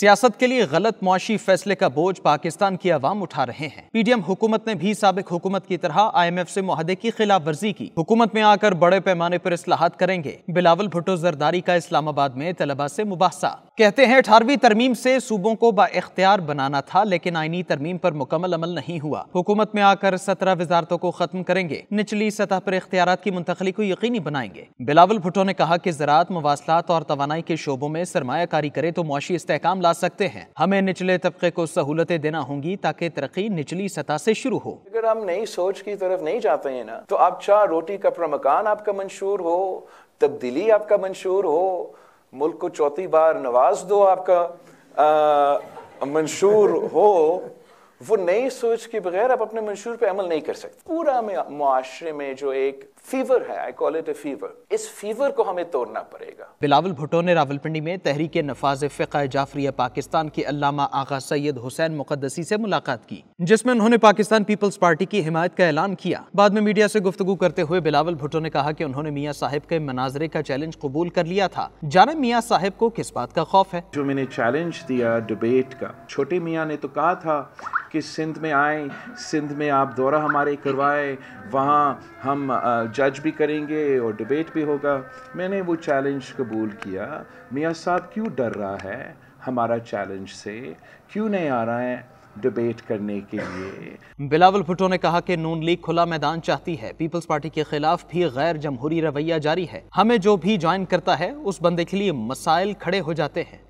सियासत के लिए गलत मुआशी फैसले का बोझ पाकिस्तान की आवाम उठा रहे हैं पीडीएम हुकूमत ने भी सबक हुकूमत की तरह आई एम एफ ऐसी माहदे की खिलाफ वर्जी की हुकूमत में आकर बड़े पैमाने पर असलाहत करेंगे बिलावल भुटो जरदारी का इस्लामाबाद में तलबा ऐसी मुबासा कहते हैं अठारहवीं तरमीम से सूबों को बाख्तियार बनाना था लेकिन आईनी तरमीम पर मुकम्मल अमल नहीं हुआ हुकूमत में आकर सत्रह वजारतों को खत्म करेंगे निचली सतह पर इख्तियार की मुंतकली को यकीनी बनाएंगे बिलावल भुटो ने कहा की ज़रात मवासलात और तोानाई के शोबों में सरमाकारी करे तो मुआशी ला ला सकते हैं हमें निचले तबके को सहूलतें देना होंगी ताकि तरक्की निचली सतह से शुरू हो अगर हम नई सोच की तरफ नहीं जाते हैं ना तो आप चाह रोटी कपड़ा मकान आपका मंशूर हो तब्दीली आपका मंशूर हो मुल्क को चौथी बार नवाज दो आपका मंशूर हो वो नई सोच के बगैर आप अपने मंशूर पे अमल नहीं कर सकते पूरा मुआरे में जो एक फीवर है I call it a fever इस फीवर को हमें तोड़ना पड़ेगा बिलावल भुट्टो ने रावलपिंडी में तहरीक नफाज फ़िका जाफरिया पाकिस्तान के अलामा आगा सैयद हुसैन मुकदसी से मुलाकात की जिसमें उन्होंने पाकिस्तान पीपल्स पार्टी की हिमायत का ऐलान किया बाद में मीडिया से गुफ्तु करते हुए बिलावल भुट्टो ने कहा कि उन्होंने मियाँ साहिब के मनाजरे का चैलेंज कबूल कर लिया था जाना मियाँ साहिब को किस बात का खौफ है जो मैंने चैलेंज दिया डिबेट का छोटे मियाँ ने तो कहा था कि सिंध में आए सिंध में आप दौरा हमारे करवाए वहाँ हम जज भी करेंगे और डिबेट भी होगा मैंने वो चैलेंज कबूल किया मियाँ साहब क्यों डर रहा है हमारा चैलेंज से क्यों नहीं आ रहा है डिबेट करने के लिए बिलावल भुट्टो ने कहा कि नून लीग खुला मैदान चाहती है पीपल्स पार्टी के खिलाफ भी गैर जमहूरी रवैया जारी है हमें जो भी ज्वाइन करता है उस बंदे के लिए मसाइल खड़े हो जाते हैं